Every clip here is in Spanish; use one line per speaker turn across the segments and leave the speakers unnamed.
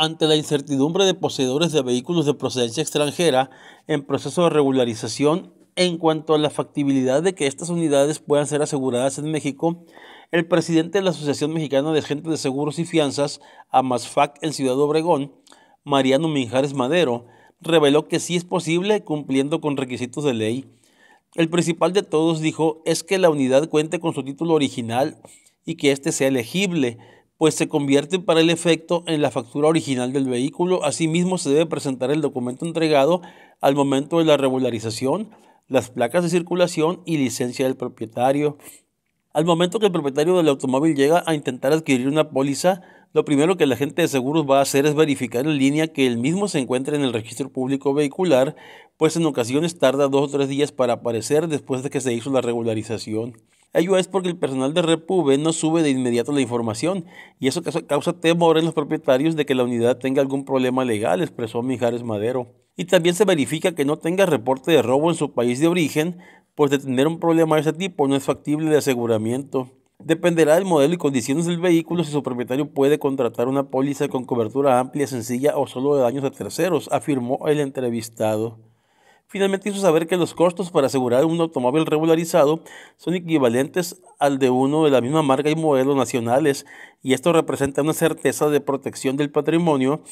Ante la incertidumbre de poseedores de vehículos de procedencia extranjera en proceso de regularización en cuanto a la factibilidad de que estas unidades puedan ser aseguradas en México, el presidente de la Asociación Mexicana de Gente de Seguros y Fianzas, AMASFAC, en Ciudad Obregón, Mariano Minjares Madero, reveló que sí es posible cumpliendo con requisitos de ley. El principal de todos dijo es que la unidad cuente con su título original y que éste sea elegible pues se convierte para el efecto en la factura original del vehículo. Asimismo, se debe presentar el documento entregado al momento de la regularización, las placas de circulación y licencia del propietario. Al momento que el propietario del automóvil llega a intentar adquirir una póliza, lo primero que la agente de seguros va a hacer es verificar en línea que el mismo se encuentre en el registro público vehicular, pues en ocasiones tarda dos o tres días para aparecer después de que se hizo la regularización. Ello es porque el personal de RepUV no sube de inmediato la información y eso causa temor en los propietarios de que la unidad tenga algún problema legal, expresó Mijares Madero. Y también se verifica que no tenga reporte de robo en su país de origen, pues de tener un problema de ese tipo no es factible de aseguramiento. Dependerá del modelo y condiciones del vehículo si su propietario puede contratar una póliza con cobertura amplia, sencilla o solo de daños a terceros, afirmó el entrevistado. Finalmente hizo saber que los costos para asegurar un automóvil regularizado son equivalentes al de uno de la misma marca y modelo nacionales y esto representa una certeza de protección del patrimonio,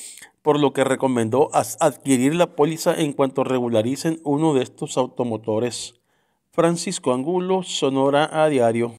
por lo que recomendó adquirir la póliza en cuanto regularicen uno de estos automotores. Francisco Angulo, Sonora a Diario.